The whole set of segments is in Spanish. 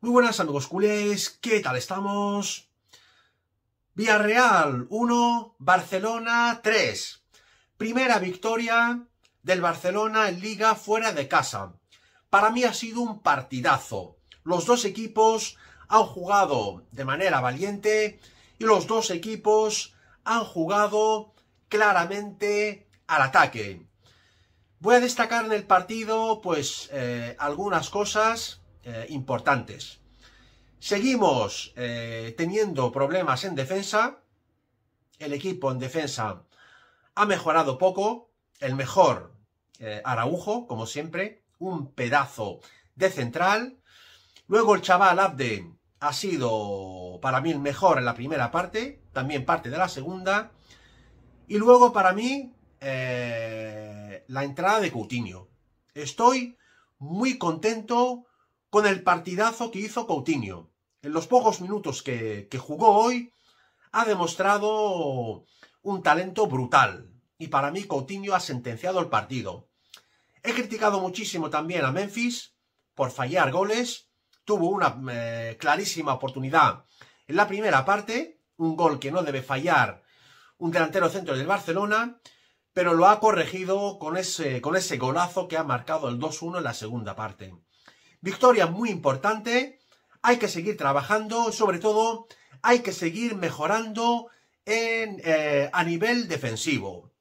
Muy buenas amigos culés, ¿qué tal estamos? Villarreal 1, Barcelona 3. Primera victoria del Barcelona en liga fuera de casa. Para mí ha sido un partidazo. Los dos equipos han jugado de manera valiente y los dos equipos han jugado claramente al ataque. Voy a destacar en el partido pues eh, algunas cosas eh, importantes. Seguimos eh, teniendo problemas en defensa. El equipo en defensa ha mejorado poco. El mejor, eh, Araujo, como siempre, un pedazo de central. Luego el chaval Abde ha sido para mí el mejor en la primera parte, también parte de la segunda. Y luego para mí la entrada de Coutinho. Estoy muy contento con el partidazo que hizo Coutinho. En los pocos minutos que, jugó hoy, ha demostrado un talento brutal. Y para mí Coutinho ha sentenciado el partido. He criticado muchísimo también a Memphis por fallar goles. Tuvo una eh, clarísima oportunidad en la primera parte, un gol que no debe fallar un delantero centro del Barcelona, pero lo ha corregido con ese, con ese golazo que ha marcado el 2-1 en la segunda parte. Victoria muy importante. Hay que seguir trabajando, sobre todo hay que seguir mejorando en, eh, a nivel defensivo.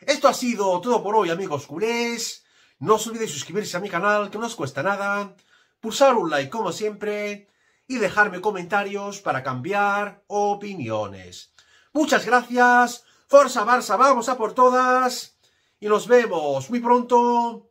Esto ha sido todo por hoy, amigos culés. No os olvidéis suscribirse a mi canal, que no os cuesta nada. Pulsar un like, como siempre. Y dejarme comentarios para cambiar opiniones. Muchas gracias. Forza Barça, vamos a por todas. Y nos vemos muy pronto